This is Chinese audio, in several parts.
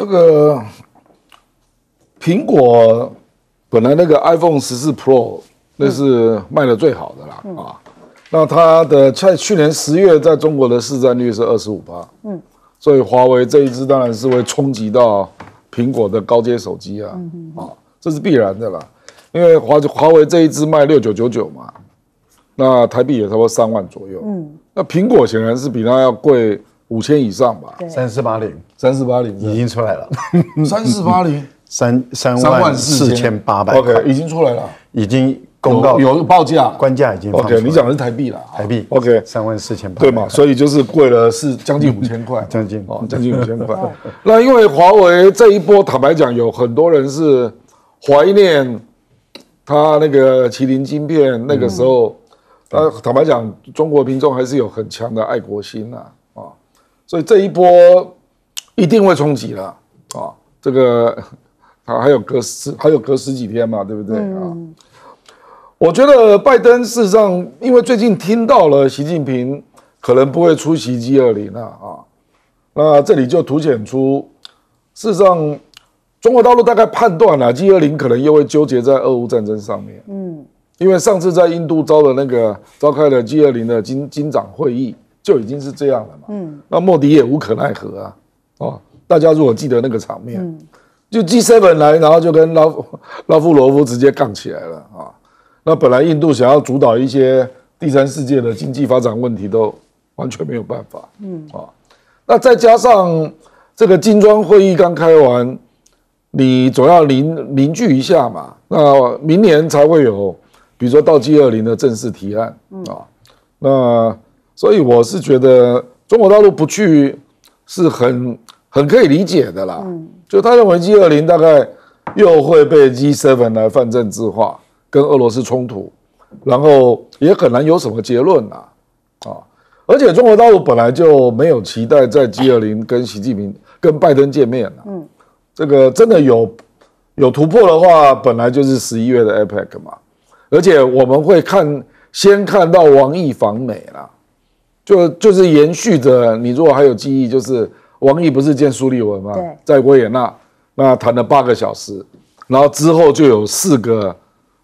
这个苹果本来那个 iPhone 十四 Pro 那是卖的最好的啦啊，那它的在去年十月在中国的市占率是二十五趴，嗯，所以华为这一支当然是会冲击到苹果的高阶手机啊，啊，这是必然的啦，因为华华为这一支卖六九九九嘛，那台币也差不多三万左右，嗯，那苹果显然是比它要贵。五千以上吧，三四八零，三四八零已经出来了，三四八零 三三万四千八百，OK，已经出来了，已经公告有报价，官价已经 OK，你讲的是台币了，台币 OK，三万四千八，对嘛？所以就是贵了是将近五千块，将近哦，将近五千块。那因为华为这一波，坦白讲，有很多人是怀念他那个麒麟芯片，那个时候，那坦白讲，中国民众还是有很强的爱国心呐。所以这一波一定会冲击了啊！这个啊，还有隔十，还有隔十几天嘛，对不对啊？我觉得拜登事实上，因为最近听到了习近平可能不会出席 G 二零了啊，那这里就凸显出事实上，中国大陆大概判断了 G 二零可能又会纠结在俄乌战争上面。嗯，因为上次在印度召的那个召开了 G 二零的经经长会议。就已经是这样了嘛，嗯，那莫迪也无可奈何啊，哦，大家如果记得那个场面，就 G seven 来，然后就跟拉夫拉夫罗夫直接杠起来了啊，那本来印度想要主导一些第三世界的经济发展问题，都完全没有办法，嗯，啊，那再加上这个金砖会议刚开完，你总要凝凝聚一下嘛，那明年才会有，比如说到 G 二零的正式提案啊，那。所以我是觉得中国大陆不去是很很可以理解的啦。嗯，就他认为 G 二零大概又会被 G seven 来泛政治化，跟俄罗斯冲突，然后也很难有什么结论啦。啊，而且中国大陆本来就没有期待在 G 二零跟习近平跟拜登见面嗯，这个真的有有突破的话，本来就是十一月的 APEC 嘛。而且我们会看先看到王毅访美了。就就是延续着，你如果还有记忆，就是王毅不是见苏利文吗？对，在维也纳，那谈了八个小时，然后之后就有四个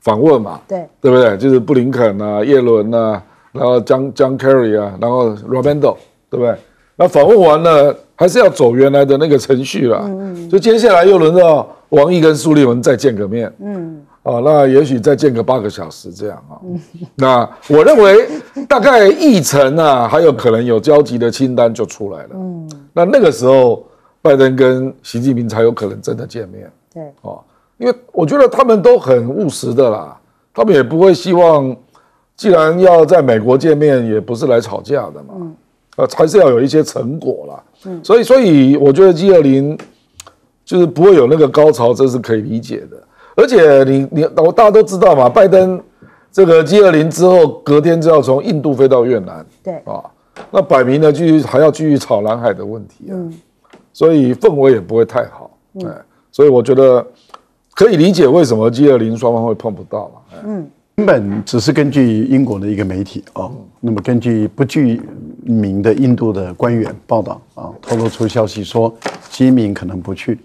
访问嘛，对，对不对？就是布林肯啊、叶伦啊，然后江江 Kerry 啊，然后 r o n d o 对不对？那访问完了，还是要走原来的那个程序了。嗯，所以接下来又轮到王毅跟苏利文再见个面。嗯。哦，那也许再见个八个小时这样啊。那我认为大概议程啊，还有可能有交集的清单就出来了。嗯，那那个时候拜登跟习近平才有可能真的见面。对，哦，因为我觉得他们都很务实的啦，他们也不会希望，既然要在美国见面，也不是来吵架的嘛。嗯，呃，还是要有一些成果啦。嗯，所以所以我觉得 G 二零就是不会有那个高潮，这是可以理解的。而且你你我大家都知道嘛，拜登这个 G 二零之后，隔天就要从印度飞到越南，对啊，那摆明了继续还要继续炒南海的问题啊，所以氛围也不会太好，哎，所以我觉得可以理解为什么 G 二零双方会碰不到了。嗯，原本只是根据英国的一个媒体啊，那么根据不具名的印度的官员报道啊，透露出消息说基民可能不去，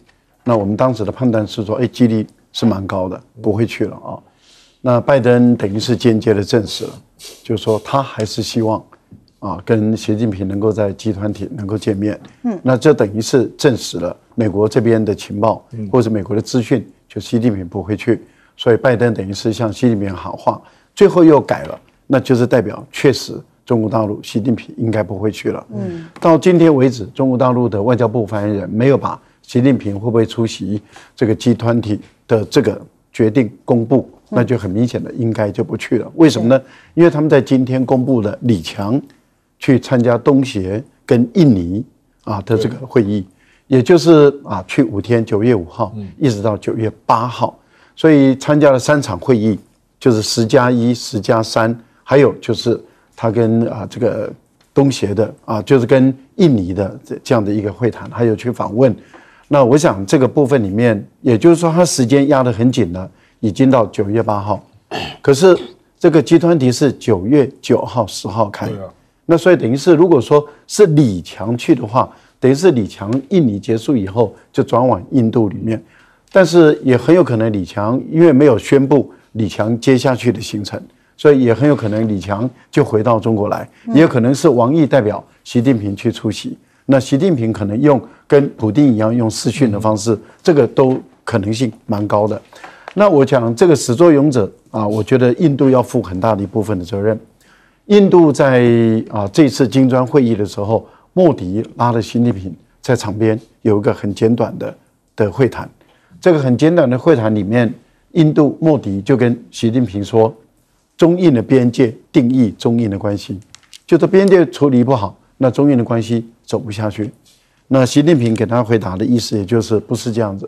那我们当时的判断是说，哎，基地是蛮高的，不会去了啊。那拜登等于是间接的证实了，就是说他还是希望啊跟习近平能够在集团体能够见面。嗯，那这等于是证实了美国这边的情报或者美国的资讯，就习近平不会去。所以拜登等于是向习近平喊话，最后又改了，那就是代表确实中国大陆习近平应该不会去了。嗯，到今天为止，中国大陆的外交部发言人没有把习近平会不会出席这个集团体。的这个决定公布，那就很明显的应该就不去了。为什么呢？因为他们在今天公布的李强，去参加东协跟印尼啊的这个会议，也就是啊去五天，九月五号一直到九月八号，所以参加了三场会议，就是十加一、十加三，还有就是他跟啊这个东协的啊，就是跟印尼的这这样的一个会谈，还有去访问。那我想这个部分里面，也就是说他时间压得很紧了，已经到九月八号，可是这个集团体是九月九号、十号开，那所以等于是如果说是李强去的话，等于是李强印尼结束以后就转往印度里面，但是也很有可能李强因为没有宣布李强接下去的行程，所以也很有可能李强就回到中国来，也有可能是王毅代表习近平去出席。那习近平可能用跟普京一样用视讯的方式，这个都可能性蛮高的。那我讲这个始作俑者啊，我觉得印度要负很大的一部分的责任。印度在啊这次金砖会议的时候，莫迪拉着习近平在场边有一个很简短的的会谈。这个很简短的会谈里面，印度莫迪就跟习近平说，中印的边界定义中印的关系，就是边界处理不好。那中印的关系走不下去，那习近平给他回答的意思也就是不是这样子，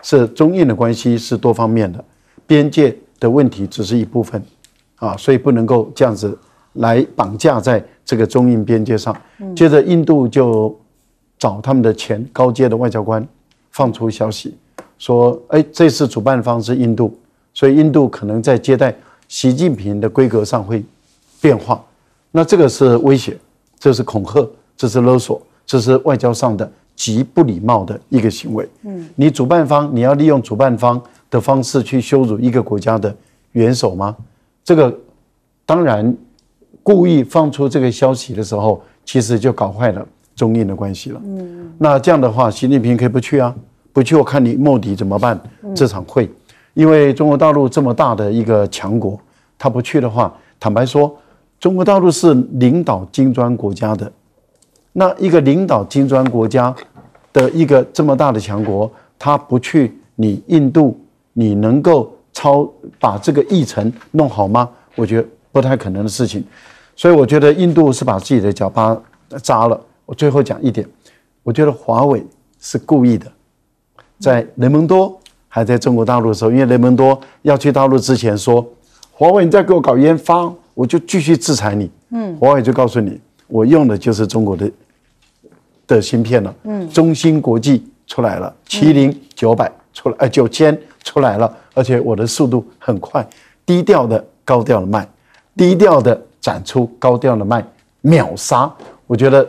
是中印的关系是多方面的，边界的问题只是一部分，啊，所以不能够这样子来绑架在这个中印边界上。接着印度就找他们的前高阶的外交官放出消息，说，哎，这次主办方是印度，所以印度可能在接待习近平的规格上会变化，那这个是威胁。这是恐吓，这是勒索，这是外交上的极不礼貌的一个行为。嗯，你主办方你要利用主办方的方式去羞辱一个国家的元首吗？这个当然，故意放出这个消息的时候，其实就搞坏了中印的关系了。嗯，那这样的话，习近平可以不去啊，不去我看你目的怎么办？这场会，因为中国大陆这么大的一个强国，他不去的话，坦白说。中国大陆是领导金砖国家的，那一个领导金砖国家的一个这么大的强国，他不去你印度，你能够超把这个议程弄好吗？我觉得不太可能的事情。所以我觉得印度是把自己的脚巴扎了。我最后讲一点，我觉得华为是故意的，在雷蒙多还在中国大陆的时候，因为雷蒙多要去大陆之前说，华为你在给我搞研发。我就继续制裁你，嗯，华为就告诉你，我用的就是中国的的芯片了，嗯，中芯国际出来了，麒麟九百出来，呃，九千出来了，而且我的速度很快，低调的高调的卖，低调的展出，高调的卖，秒杀，我觉得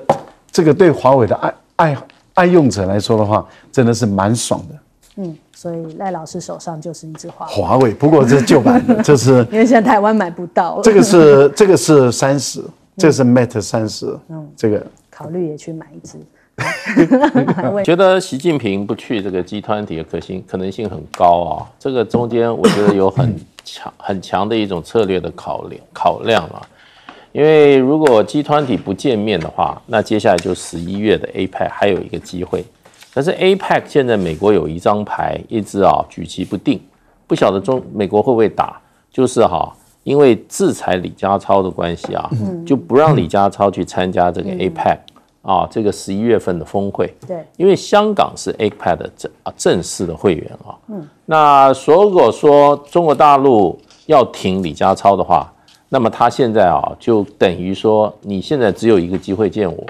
这个对华为的爱爱爱用者来说的话，真的是蛮爽的，嗯。所以赖老师手上就是一支华华为，不过是旧版的，这是因为现在台湾买不到这个是这个是三十，这是 Mate 三十，嗯，这个考虑也去买一支 觉得习近平不去这个集团体的可行可能性很高啊，这个中间我觉得有很强 很强的一种策略的考量考量啊，因为如果集团体不见面的话，那接下来就十一月的 A c 还有一个机会。但是 APEC 现在美国有一张牌一直啊举棋不定，不晓得中美国会不会打，就是哈，因为制裁李家超的关系啊，就不让李家超去参加这个 APEC 啊，这个十一月份的峰会。对，因为香港是 APEC 的正啊正式的会员啊。嗯。那如果说中国大陆要停李家超的话，那么他现在啊，就等于说你现在只有一个机会见我。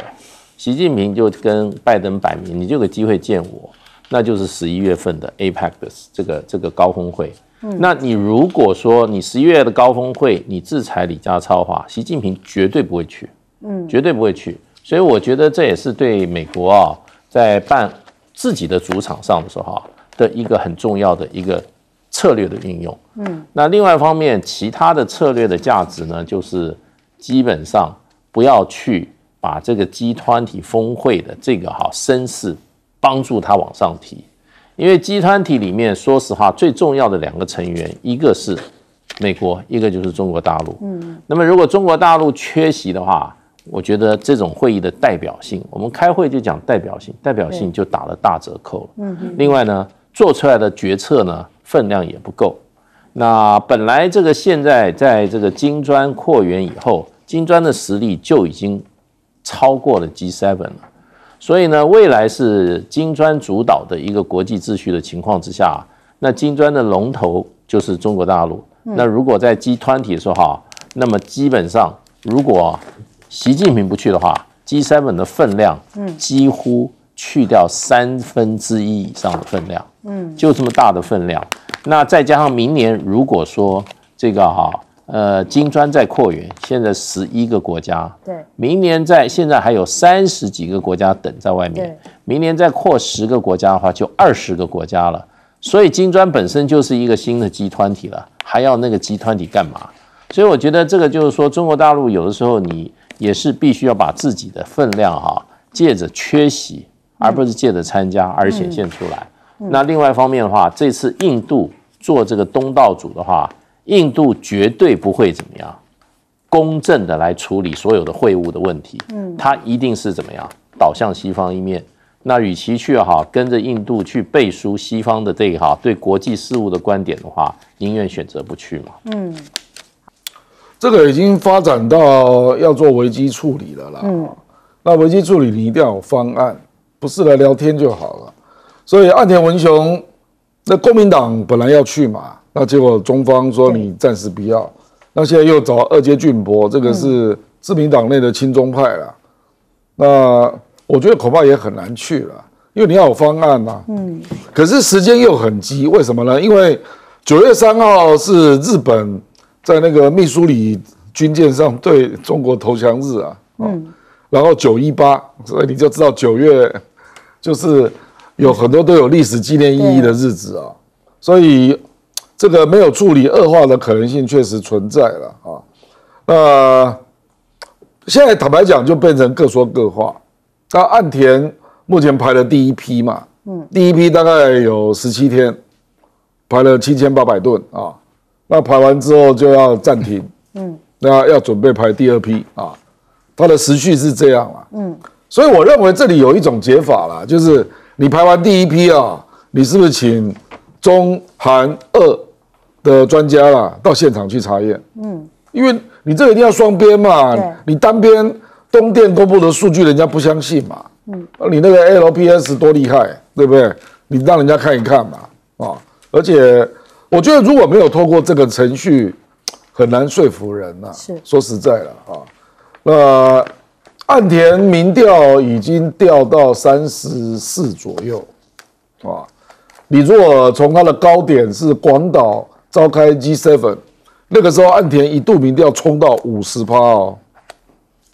习近平就跟拜登摆明，你就有机会见我，那就是十一月份的 APEC 这个这个高峰会。嗯，那你如果说你十一月的高峰会你制裁李家超的话，习近平绝对不会去，嗯，绝对不会去。所以我觉得这也是对美国啊，在办自己的主场上的时候的一个很重要的一个策略的运用。嗯，那另外一方面，其他的策略的价值呢，就是基本上不要去。把这个集团体峰会的这个哈声势帮助他往上提，因为集团体里面说实话最重要的两个成员，一个是美国，一个就是中国大陆。嗯，那么如果中国大陆缺席的话，我觉得这种会议的代表性，我们开会就讲代表性，代表性就打了大折扣了。嗯另外呢，做出来的决策呢分量也不够。那本来这个现在在这个金砖扩员以后，金砖的实力就已经。超过了 G7 了，所以呢，未来是金砖主导的一个国际秩序的情况之下，那金砖的龙头就是中国大陆。那如果在 g 体的时候哈，那么基本上如果习近平不去的话，G7 的分量，几乎去掉三分之一以上的分量，嗯，就这么大的分量。那再加上明年如果说这个哈。呃，金砖在扩员，现在十一个国家，对，明年在现在还有三十几个国家等在外面，明年再扩十个国家的话，就二十个国家了。所以金砖本身就是一个新的集团体了，还要那个集团体干嘛？所以我觉得这个就是说，中国大陆有的时候你也是必须要把自己的分量哈，借着缺席而不是借着参加而显现出来。那另外一方面的话，这次印度做这个东道主的话。印度绝对不会怎么样公正的来处理所有的会务的问题，嗯，他一定是怎么样倒向西方一面。那与其去哈跟着印度去背书西方的这一哈对国际事务的观点的话，宁愿选择不去嘛，嗯，这个已经发展到要做危机处理的了，嗯，那危机处理你一定要有方案，不是来聊天就好了。所以岸田文雄，那国民党本来要去嘛。那结果中方说你暂时不要，那现在又找二阶俊博，这个是自民党内的亲中派了。那我觉得恐怕也很难去了，因为你要有方案呐。嗯。可是时间又很急，为什么呢？因为九月三号是日本在那个密苏里军舰上对中国投降日啊。嗯。然后九一八，所以你就知道九月就是有很多都有历史纪念意义的日子啊。所以。这个没有处理，恶化的可能性确实存在了啊。呃，现在坦白讲，就变成各说各话。那岸田目前排了第一批嘛，嗯，第一批大概有十七天，排了七千八百吨啊。那排完之后就要暂停，嗯，那要准备排第二批啊。它的时序是这样了，嗯。所以我认为这里有一种解法啦，就是你排完第一批啊，你是不是请中韩二？的专家啦，到现场去查验，嗯，因为你这个一定要双边嘛，你单边东电公布的数据，人家不相信嘛，嗯，你那个 LPS 多厉害，对不对？你让人家看一看嘛，啊，而且我觉得如果没有透过这个程序，很难说服人呐。是，说实在了啊，那岸田民调已经掉到三十四左右，啊，你如果从它的高点是广岛。召开 G7，那个时候岸田一度民调冲到五十趴哦，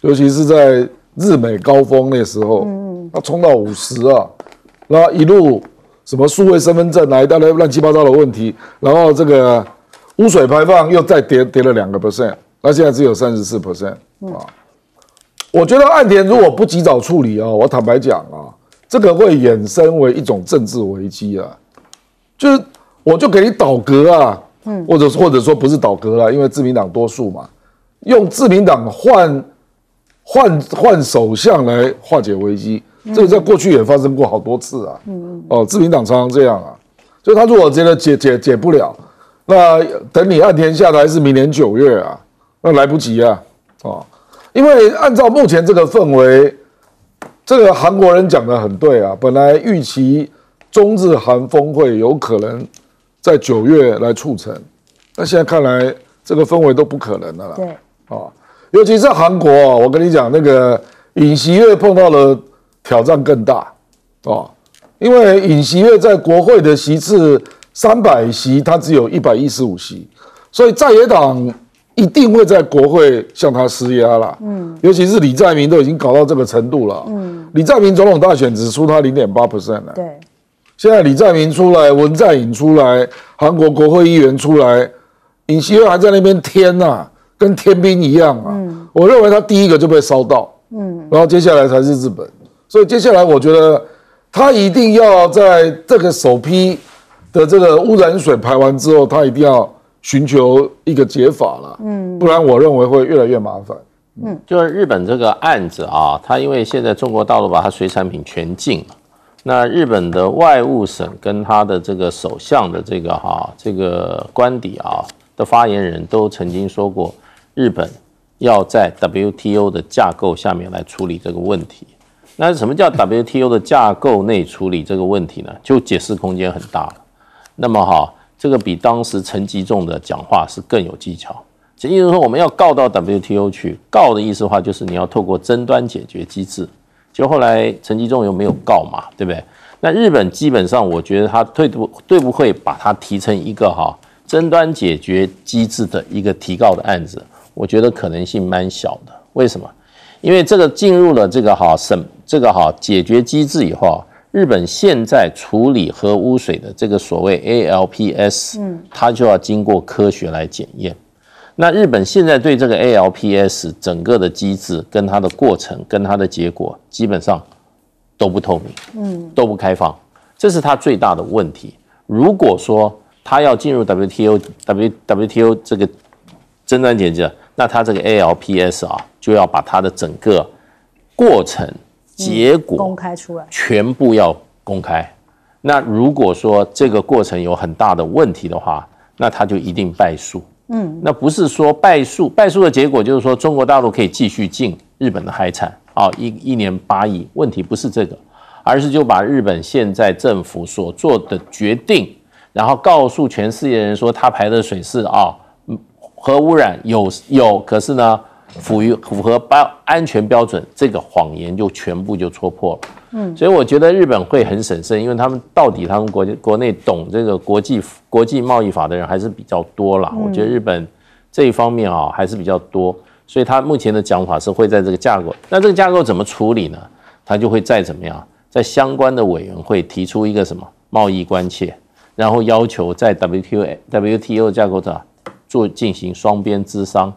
尤其是在日美高峰那时候，他冲到五十啊，然后一路什么数位身份证啊一大堆乱七八糟的问题，然后这个污水排放又再跌跌了两个 percent，那现在只有三十四 percent 啊。我觉得岸田如果不及早处理啊，我坦白讲啊，这个会衍生为一种政治危机啊，就是我就给你倒戈啊。或者或者说不是倒戈了，因为自民党多数嘛，用自民党换换换首相来化解危机，这个在过去也发生过好多次啊。嗯，哦，自民党常常这样啊。所以他如果觉得解解解不了，那等你按天下台是明年九月啊，那来不及啊。哦，因为按照目前这个氛围，这个韩国人讲的很对啊，本来预期中日韩峰会有可能。在九月来促成，那现在看来这个氛围都不可能的了。对，啊，尤其是韩国，我跟你讲，那个尹锡月碰到了挑战更大啊，因为尹锡月在国会的席次三百席，他只有一百一十五席，所以在野党一定会在国会向他施压了。嗯，尤其是李在明都已经搞到这个程度了。嗯，李在明总统大选只输他零点八 percent 了。对。现在李在明出来，文在寅出来，韩国国会议员出来，尹锡悦还在那边添呐，跟天兵一样啊。我认为他第一个就被烧到，嗯，然后接下来才是日本，所以接下来我觉得他一定要在这个首批的这个污染水排完之后，他一定要寻求一个解法了，嗯，不然我认为会越来越麻烦。嗯，就是日本这个案子啊，他因为现在中国大陆把他水产品全禁了。那日本的外务省跟他的这个首相的这个哈这个官邸啊的发言人都曾经说过，日本要在 WTO 的架构下面来处理这个问题。那什么叫 WTO 的架构内处理这个问题呢？就解释空间很大了。那么哈，这个比当时陈吉仲的讲话是更有技巧。也就是说我们要告到 WTO 去，告的意思话就是你要透过争端解决机制。就后来陈吉仲又没有告嘛，对不对？那日本基本上，我觉得他退不会不会把它提成一个哈争端解决机制的一个提告的案子，我觉得可能性蛮小的。为什么？因为这个进入了这个哈审这个哈解决机制以后啊，日本现在处理核污水的这个所谓 ALPS，嗯，它就要经过科学来检验。那日本现在对这个 ALPS 整个的机制、跟它的过程、跟它的结果，基本上都不透明，嗯，都不开放，这是它最大的问题。如果说它要进入 WTO，W W T O 这个争端解决，那它这个 ALPS 啊，就要把它的整个过程、结果公开出来，全部要公开。那如果说这个过程有很大的问题的话，那它就一定败诉。嗯，那不是说败诉，败诉的结果就是说中国大陆可以继续进日本的海产啊，一一年八亿。问题不是这个，而是就把日本现在政府所做的决定，然后告诉全世界人说他排的水是啊，核污染有有，可是呢？符合符合标安全标准，这个谎言就全部就戳破了。嗯，所以我觉得日本会很审慎，因为他们到底他们国国内懂这个国际国际贸易法的人还是比较多了。我觉得日本这一方面啊还是比较多，所以他目前的讲法是会在这个架构，那这个架构怎么处理呢？他就会再怎么样，在相关的委员会提出一个什么贸易关切，然后要求在 WQ WTO 架构上做进行双边资商。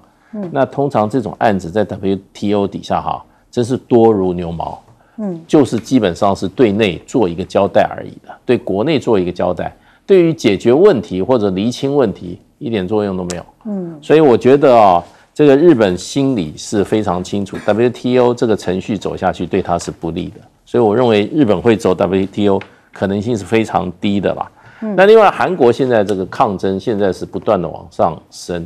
那通常这种案子在 WTO 底下哈，真是多如牛毛。嗯，就是基本上是对内做一个交代而已的，对国内做一个交代，对于解决问题或者厘清问题一点作用都没有。嗯，所以我觉得啊，这个日本心里是非常清楚，WTO 这个程序走下去对他是不利的，所以我认为日本会走 WTO 可能性是非常低的嗯，那另外，韩国现在这个抗争现在是不断的往上升。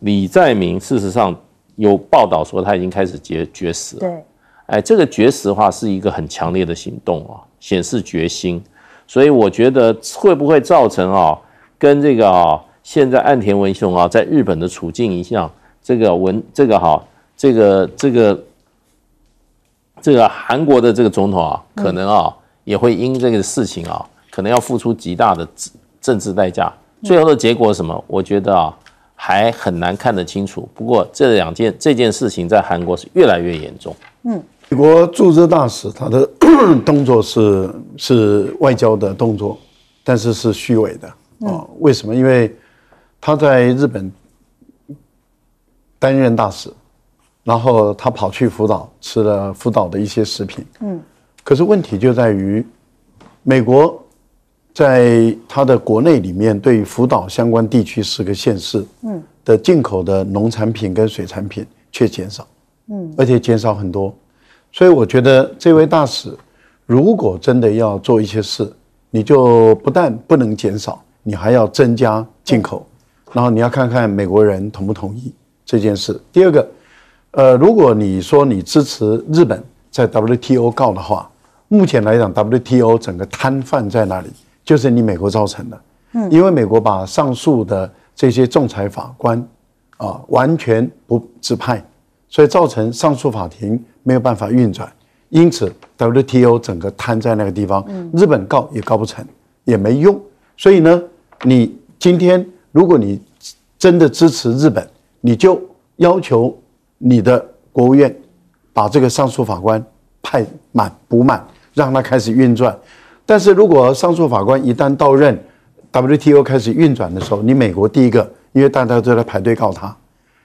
李在明事实上有报道说，他已经开始绝绝食。对，哎，这个绝食的话是一个很强烈的行动啊，显示决心。所以我觉得会不会造成啊，跟这个啊，现在岸田文雄啊在日本的处境一样？这个文，这个哈，这个这个这个韩国的这个总统啊，可能啊也会因这个事情啊，可能要付出极大的政治代价。最后的结果什么？我觉得啊。还很难看得清楚。不过这两件这件事情在韩国是越来越严重。嗯，美国驻日大使他的 动作是是外交的动作，但是是虚伪的。啊，为什么？因为他在日本担任大使，然后他跑去福岛吃了福岛的一些食品。嗯，可是问题就在于美国。在他的国内里面，对福岛相关地区四个县市的进口的农产品跟水产品却减少，嗯，而且减少很多，所以我觉得这位大使如果真的要做一些事，你就不但不能减少，你还要增加进口，然后你要看看美国人同不同意这件事。第二个，呃，如果你说你支持日本在 WTO 告的话，目前来讲 WTO 整个摊贩在那里。就是你美国造成的，嗯，因为美国把上诉的这些仲裁法官啊完全不指派，所以造成上诉法庭没有办法运转，因此 WTO 整个瘫在那个地方，日本告也告不成，也没用。所以呢，你今天如果你真的支持日本，你就要求你的国务院把这个上诉法官派满补满，让他开始运转。但是如果上诉法官一旦到任，WTO 开始运转的时候，你美国第一个，因为大家都在排队告他。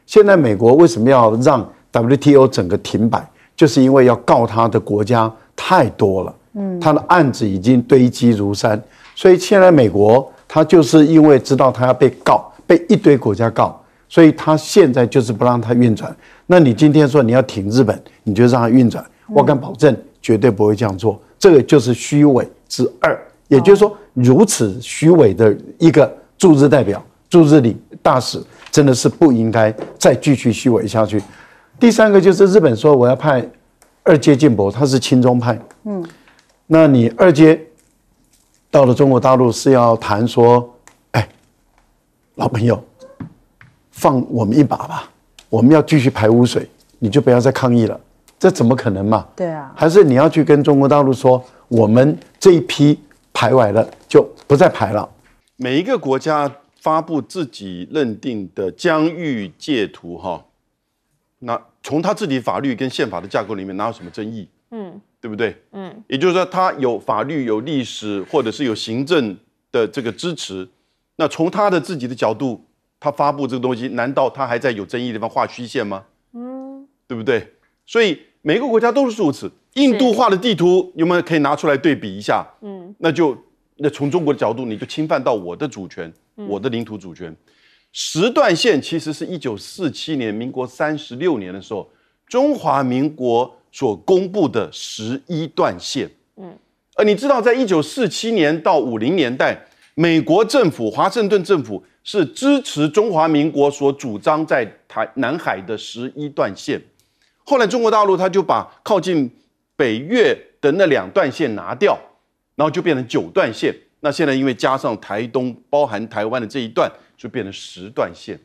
现在美国为什么要让 WTO 整个停摆？就是因为要告他的国家太多了，嗯，他的案子已经堆积如山。所以现在美国他就是因为知道他要被告，被一堆国家告，所以他现在就是不让他运转。那你今天说你要挺日本，你就让他运转，我敢保证绝对不会这样做。这个就是虚伪。之二，也就是说，如此虚伪的一个驻日代表、驻日里大使，真的是不应该再继续虚伪下去。第三个就是日本说我要派二阶进博，他是亲中派，嗯，那你二阶到了中国大陆是要谈说，哎，老朋友，放我们一把吧，我们要继续排污水，你就不要再抗议了。这怎么可能嘛？对啊，还是你要去跟中国大陆说，我们这一批排外了，就不再排了。每一个国家发布自己认定的疆域界图，哈，那从他自己法律跟宪法的架构里面，哪有什么争议？嗯，对不对？嗯，也就是说，他有法律、有历史，或者是有行政的这个支持。那从他的自己的角度，他发布这个东西，难道他还在有争议的地方画虚线吗？嗯，对不对？所以每个国家都是如此。印度画的地图有没有可以拿出来对比一下？嗯，那就那从中国的角度，你就侵犯到我的主权，我的领土主权。十段线其实是一九四七年，民国三十六年的时候，中华民国所公布的十一段线。嗯，而你知道，在一九四七年到五零年代，美国政府、华盛顿政府是支持中华民国所主张在台南海的十一段线。后来中国大陆他就把靠近北越的那两段线拿掉，然后就变成九段线。那现在因为加上台东包含台湾的这一段，就变成十段线。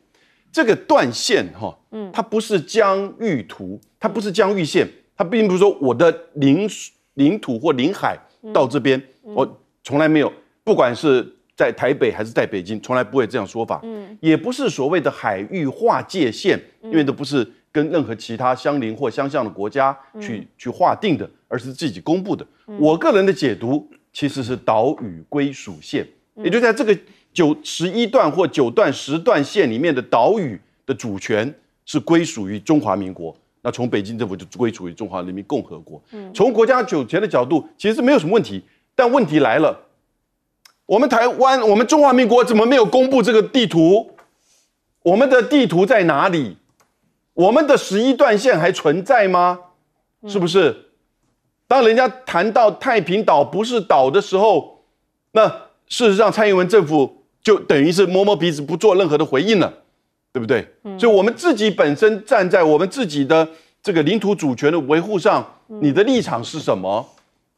这个断线哈，嗯，它不是疆域图，它不是疆域线，它并不是说我的领领土或领海到这边，我从来没有，不管是在台北还是在北京，从来不会这样说法。嗯，也不是所谓的海域划界线，因为都不是。跟任何其他相邻或相像的国家去去划定的，而是自己公布的。我个人的解读其实是岛屿归属线，也就在这个九十一段或九段十段线里面的岛屿的主权是归属于中华民国。那从北京政府就归属于中华人民共和国。从国家主权的角度，其实没有什么问题。但问题来了，我们台湾，我们中华民国怎么没有公布这个地图？我们的地图在哪里？我们的十一段线还存在吗？是不是？当人家谈到太平岛不是岛的时候，那事实上蔡英文政府就等于是摸摸鼻子，不做任何的回应了，对不对？所以，我们自己本身站在我们自己的这个领土主权的维护上，你的立场是什么？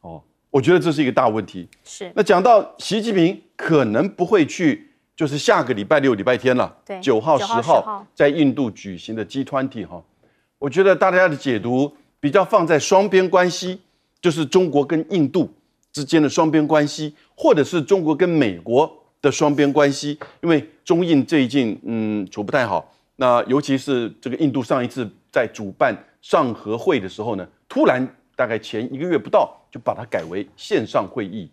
哦，我觉得这是一个大问题。是。那讲到习近平，可能不会去。就是下个礼拜六、礼拜天了，对，九号、十号在印度举行的 G20 哈，我觉得大家的解读比较放在双边关系，就是中国跟印度之间的双边关系，或者是中国跟美国的双边关系，因为中印最近嗯处不太好，那尤其是这个印度上一次在主办上合会的时候呢，突然大概前一个月不到就把它改为线上会议。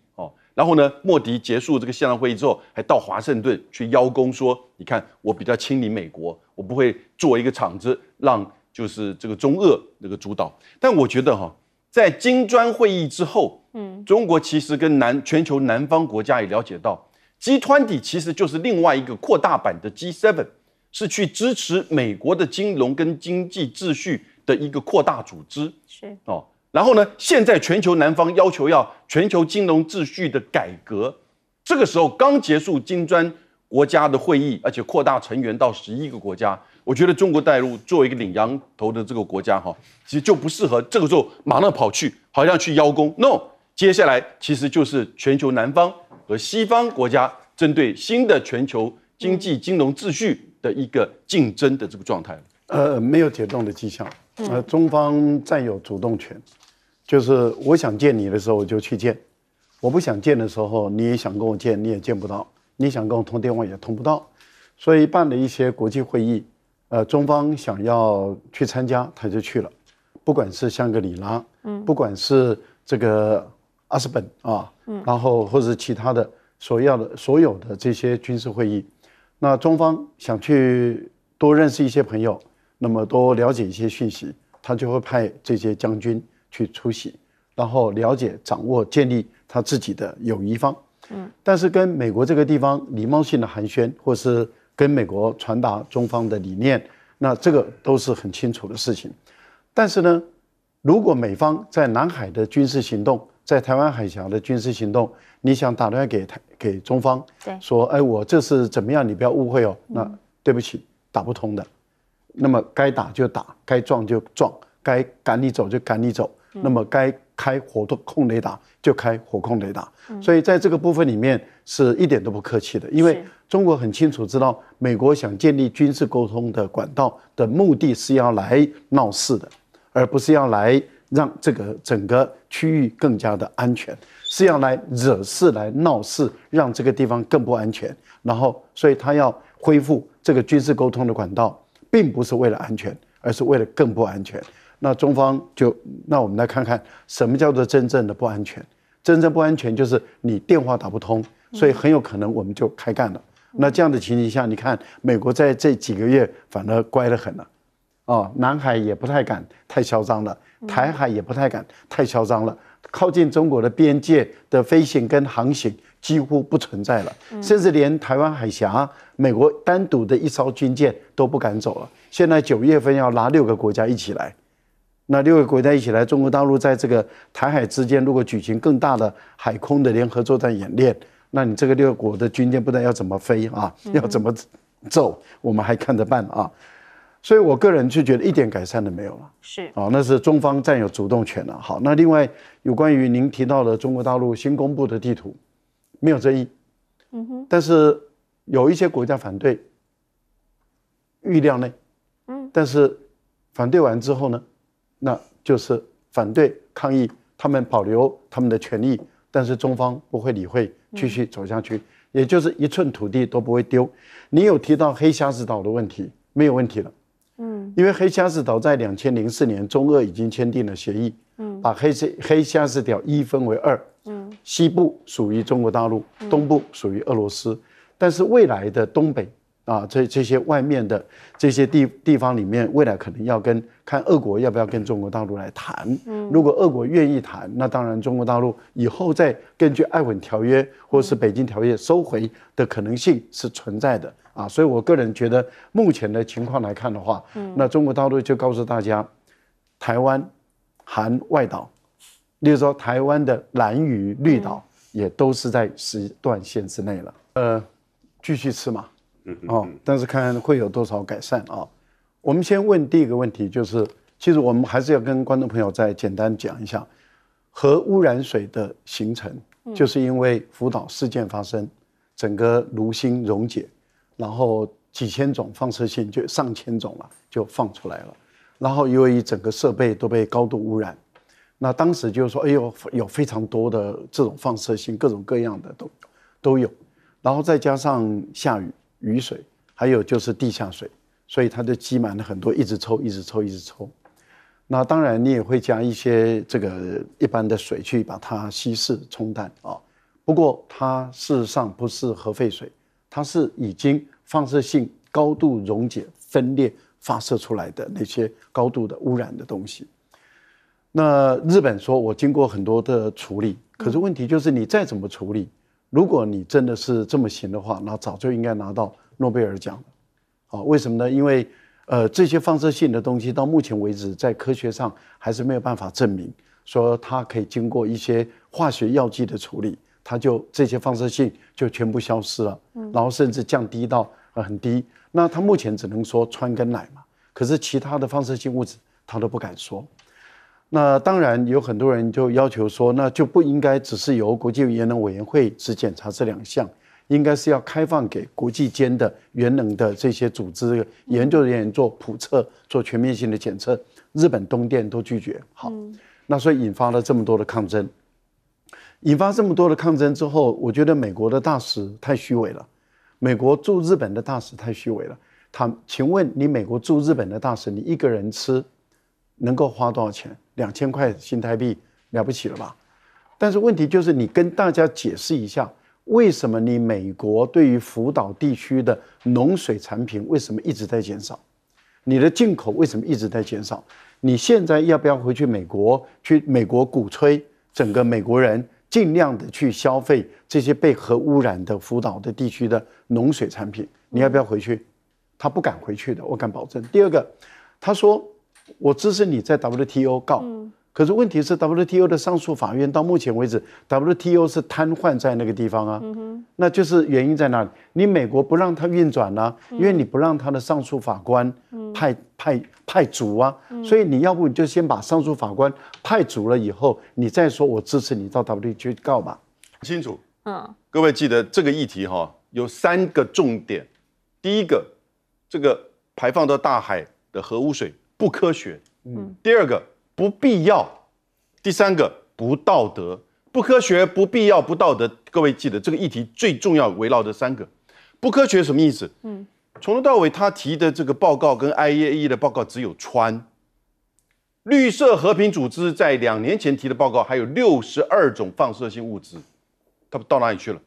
然后呢，莫迪结束这个岘港会议之后，还到华盛顿去邀功，说：“你看，我比较亲临美国，我不会做一个场子，让就是这个中俄那个主导。”但我觉得哈，在金砖会议之后，嗯，中国其实跟南全球南方国家也了解到，G20 其实就是另外一个扩大版的 g Seven，是去支持美国的金融跟经济秩序的一个扩大组织。是哦。然后呢？现在全球南方要求要全球金融秩序的改革，这个时候刚结束金砖国家的会议，而且扩大成员到十一个国家。我觉得中国大入作为一个领羊头的这个国家，哈，其实就不适合这个时候马上跑去，好像去邀功。No，接下来其实就是全球南方和西方国家针对新的全球经济金融秩序的一个竞争的这个状态。呃，没有解冻的迹象。呃，中方占有主动权。就是我想见你的时候我就去见，我不想见的时候你也想跟我见你也见不到，你想跟我通电话也通不到，所以办了一些国际会议，呃，中方想要去参加他就去了，不管是香格里拉，嗯，不管是这个阿斯本啊，嗯，然后或者其他的所要的所有的这些军事会议，那中方想去多认识一些朋友，那么多了解一些讯息，他就会派这些将军。去出席，然后了解、掌握、建立他自己的友谊方，嗯，但是跟美国这个地方礼貌性的寒暄，或是跟美国传达中方的理念，那这个都是很清楚的事情。但是呢，如果美方在南海的军事行动，在台湾海峡的军事行动，你想打电话给台给中方，对，说哎我这是怎么样，你不要误会哦，那对不起，打不通的。那么该打就打，该撞就撞，该赶你走就赶你走。那么该开火控雷达就开火控雷达，所以在这个部分里面是一点都不客气的，因为中国很清楚知道，美国想建立军事沟通的管道的目的是要来闹事的，而不是要来让这个整个区域更加的安全，是要来惹事、来闹事，让这个地方更不安全。然后，所以他要恢复这个军事沟通的管道，并不是为了安全，而是为了更不安全。那中方就那我们来看看什么叫做真正的不安全，真正不安全就是你电话打不通，所以很有可能我们就开干了。那这样的情形下，你看美国在这几个月反而乖得很了，哦，南海也不太敢太嚣张了，台海也不太敢太嚣张了，靠近中国的边界的飞行跟航行几乎不存在了，甚至连台湾海峡，美国单独的一艘军舰都不敢走了。现在九月份要拉六个国家一起来。那六个国家一起来，中国大陆在这个台海之间，如果举行更大的海空的联合作战演练，那你这个六国的军舰不但要怎么飞啊，要怎么走，我们还看着办啊。所以我个人就觉得一点改善都没有了。是，哦，那是中方占有主动权了。好，那另外有关于您提到的中国大陆新公布的地图，没有争议。嗯哼。但是有一些国家反对，预料内。嗯。但是反对完之后呢？那就是反对抗议，他们保留他们的权利，但是中方不会理会，继续走下去，也就是一寸土地都不会丢。你有提到黑瞎子岛的问题，没有问题了。嗯，因为黑瞎子岛在两千零四年中俄已经签订了协议，嗯，把黑黑瞎子岛一分为二，嗯，西部属于中国大陆，东部属于俄罗斯，但是未来的东北。啊，这这些外面的这些地地方里面，未来可能要跟看俄国要不要跟中国大陆来谈。嗯，如果俄国愿意谈，那当然中国大陆以后再根据《爱稳条约》或是《北京条约》收回的可能性是存在的啊。所以，我个人觉得目前的情况来看的话，嗯，那中国大陆就告诉大家，台湾、含外岛，例如说台湾的蓝屿、绿岛，也都是在时段线之内了。呃，继续吃嘛。哦，但是看会有多少改善啊？我们先问第一个问题，就是其实我们还是要跟观众朋友再简单讲一下核污染水的形成，就是因为福岛事件发生，整个炉心溶解，然后几千种放射性就上千种了，就放出来了，然后由于整个设备都被高度污染，那当时就说哎呦，有非常多的这种放射性，各种各样的都都有，然后再加上下雨。雨水，还有就是地下水，所以它就积满了很多，一直抽，一直抽，一直抽。那当然，你也会加一些这个一般的水去把它稀释、冲淡啊。不过，它事实上不是核废水，它是已经放射性高度溶解、分裂、发射出来的那些高度的污染的东西。那日本说，我经过很多的处理，可是问题就是你再怎么处理。如果你真的是这么行的话，那早就应该拿到诺贝尔奖了。啊，为什么呢？因为，呃，这些放射性的东西到目前为止，在科学上还是没有办法证明，说它可以经过一些化学药剂的处理，它就这些放射性就全部消失了，然后甚至降低到呃很低。那它目前只能说穿跟奶嘛，可是其他的放射性物质它都不敢说。那当然有很多人就要求说，那就不应该只是由国际原能委员会只检查这两项，应该是要开放给国际间的原能的这些组织研究人员做普测、做全面性的检测。日本东电都拒绝，好，那所以引发了这么多的抗争，引发这么多的抗争之后，我觉得美国的大使太虚伪了，美国驻日本的大使太虚伪了。他，请问你美国驻日本的大使，你一个人吃？能够花多少钱？两千块新台币了不起了吧？但是问题就是，你跟大家解释一下，为什么你美国对于福岛地区的农水产品为什么一直在减少？你的进口为什么一直在减少？你现在要不要回去美国？去美国鼓吹整个美国人尽量的去消费这些被核污染的福岛的地区的农水产品？你要不要回去？他不敢回去的，我敢保证。第二个，他说。我支持你在 WTO 告，可是问题是 WTO 的上诉法院到目前为止 WTO 是瘫痪在那个地方啊，那就是原因在哪里？你美国不让他运转了，因为你不让他的上诉法官派派派足啊，所以你要不你就先把上诉法官派足了以后，你再说我支持你到 WTO 去告吧。清楚？嗯，各位记得这个议题哈，有三个重点，第一个，这个排放到大海的核污水。不科学，嗯，第二个不必要，第三个不道德，不科学、不必要、不道德。各位记得这个议题最重要围绕的三个，不科学什么意思？嗯，从头到尾他提的这个报告跟 IAEA 的报告只有穿。绿色和平组织在两年前提的报告还有六十二种放射性物质，他到哪里去了？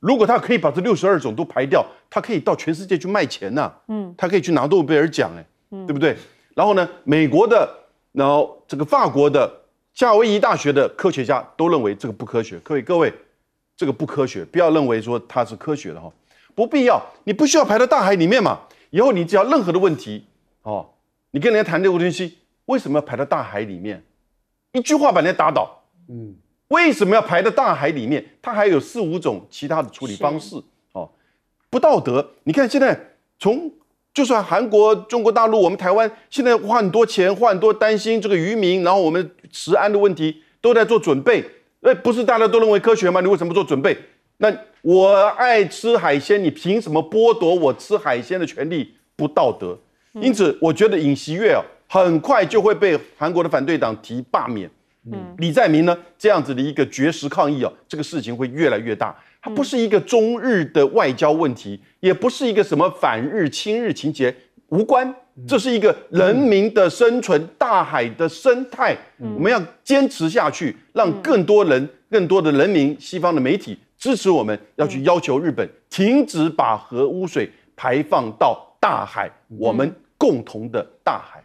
如果他可以把这六十二种都排掉，他可以到全世界去卖钱呐，嗯，他可以去拿诺贝尔奖，哎，对不对？然后呢？美国的，然后这个法国的夏威夷大学的科学家都认为这个不科学。各位各位，这个不科学，不要认为说它是科学的哈，不必要，你不需要排到大海里面嘛。以后你只要任何的问题，哦，你跟人家谈这个东西，为什么要排到大海里面？一句话把人家打倒，嗯，为什么要排到大海里面？它还有四五种其他的处理方式，哦，不道德。你看现在从。就算韩国、中国大陆、我们台湾，现在花很多钱，花很多担心这个渔民，然后我们食安的问题都在做准备。那不是大家都认为科学吗？你为什么做准备？那我爱吃海鲜，你凭什么剥夺我吃海鲜的权利？不道德。因此，我觉得尹锡悦很快就会被韩国的反对党提罢免。李在明呢，这样子的一个绝食抗议啊，这个事情会越来越大。它不是一个中日的外交问题，也不是一个什么反日、亲日情节无关。这是一个人民的生存、大海的生态，我们要坚持下去，让更多人、更多的人民、西方的媒体支持我们，要去要求日本停止把核污水排放到大海，我们共同的大海。